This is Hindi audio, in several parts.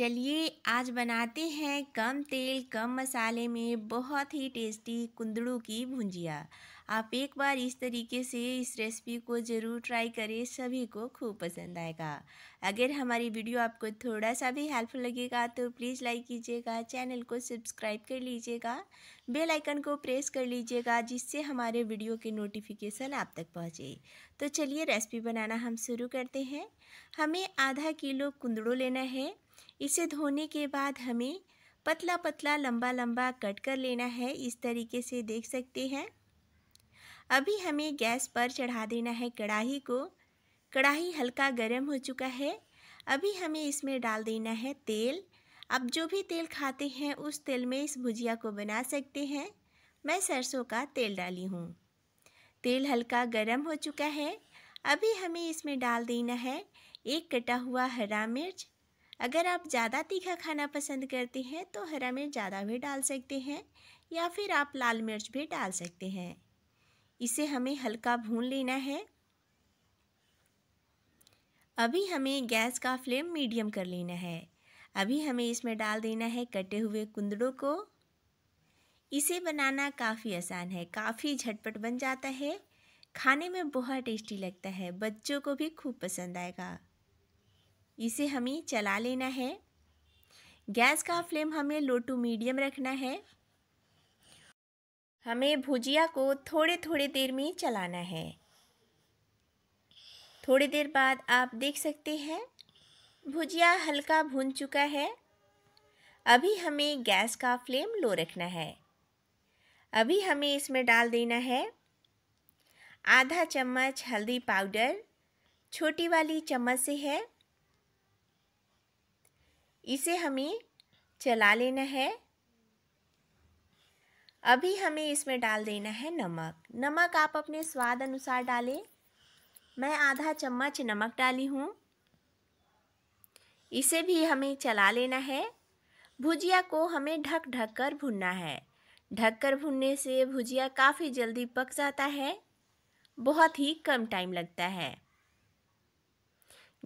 चलिए आज बनाते हैं कम तेल कम मसाले में बहुत ही टेस्टी कुंदड़ू की भुंजिया आप एक बार इस तरीके से इस रेसिपी को ज़रूर ट्राई करें सभी को खूब पसंद आएगा अगर हमारी वीडियो आपको थोड़ा सा भी हेल्पफुल लगेगा तो प्लीज़ लाइक कीजिएगा चैनल को सब्सक्राइब कर लीजिएगा बेल आइकन को प्रेस कर लीजिएगा जिससे हमारे वीडियो के नोटिफिकेशन आप तक पहुँचे तो चलिए रेसिपी बनाना हम शुरू करते हैं हमें आधा किलो कुंदड़ू लेना है इसे धोने के बाद हमें पतला पतला लंबा लंबा कट कर लेना है इस तरीके से देख सकते हैं अभी हमें गैस पर चढ़ा देना है कढ़ाई को कढ़ाई हल्का गर्म हो चुका है अभी हमें इसमें डाल देना है तेल आप जो भी तेल खाते हैं उस तेल में इस भुजिया को बना सकते हैं मैं सरसों का तेल डाली हूँ तेल हल्का गर्म हो चुका है अभी हमें इसमें डाल देना है एक कटा हुआ हरा मिर्च अगर आप ज़्यादा तीखा खाना पसंद करते हैं तो हरा मिर्च ज़्यादा भी डाल सकते हैं या फिर आप लाल मिर्च भी डाल सकते हैं इसे हमें हल्का भून लेना है अभी हमें गैस का फ्लेम मीडियम कर लेना है अभी हमें इसमें डाल देना है कटे हुए कुंदड़ों को इसे बनाना काफ़ी आसान है काफ़ी झटपट बन जाता है खाने में बहुत टेस्टी लगता है बच्चों को भी खूब पसंद आएगा इसे हमें चला लेना है गैस का फ्लेम हमें लो टू मीडियम रखना है हमें भुजिया को थोड़े थोड़े देर में चलाना है थोड़ी देर बाद आप देख सकते हैं भुजिया हल्का भुन चुका है अभी हमें गैस का फ्लेम लो रखना है अभी हमें इसमें डाल देना है आधा चम्मच हल्दी पाउडर छोटी वाली चम्मच से है इसे हमें चला लेना है अभी हमें इसमें डाल देना है नमक नमक आप अपने स्वाद अनुसार डालें मैं आधा चम्मच नमक डाली हूँ इसे भी हमें चला लेना है भुजिया को हमें ढक ढक कर भुनना है ढक कर भुनने से भुजिया काफ़ी जल्दी पक जाता है बहुत ही कम टाइम लगता है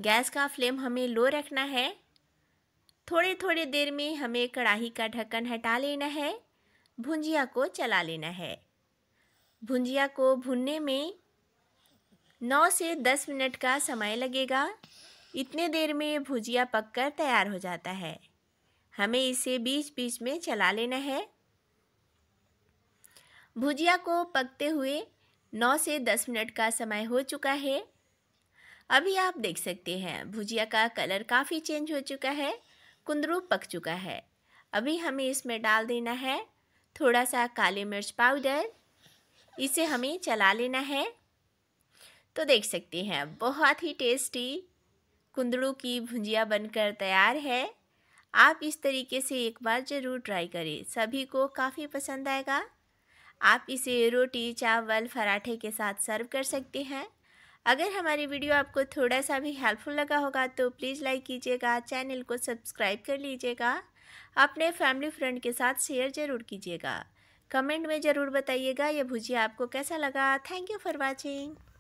गैस का फ्लेम हमें लो रखना है थोड़े थोड़े देर में हमें कढ़ाही का ढक्कन हटा लेना है भुंजिया को चला लेना है भुंजिया को भुनने में नौ से दस मिनट का समय लगेगा इतने देर में भुजिया पककर तैयार हो जाता है हमें इसे बीच बीच में चला लेना है भुजिया को पकते हुए नौ से दस मिनट का समय हो चुका है अभी आप देख सकते हैं भुजिया का कलर काफ़ी चेंज हो चुका है कुंदरू पक चुका है अभी हमें इसमें डाल देना है थोड़ा सा काली मिर्च पाउडर इसे हमें चला लेना है तो देख सकते हैं बहुत ही टेस्टी कुंदड़ू की भुंजिया बनकर तैयार है आप इस तरीके से एक बार ज़रूर ट्राई करें सभी को काफ़ी पसंद आएगा आप इसे रोटी चावल पराठे के साथ सर्व कर सकते हैं अगर हमारी वीडियो आपको थोड़ा सा भी हेल्पफुल लगा होगा तो प्लीज़ लाइक कीजिएगा चैनल को सब्सक्राइब कर लीजिएगा अपने फैमिली फ्रेंड के साथ शेयर ज़रूर कीजिएगा कमेंट में ज़रूर बताइएगा ये भुजिया आपको कैसा लगा थैंक यू फॉर वॉचिंग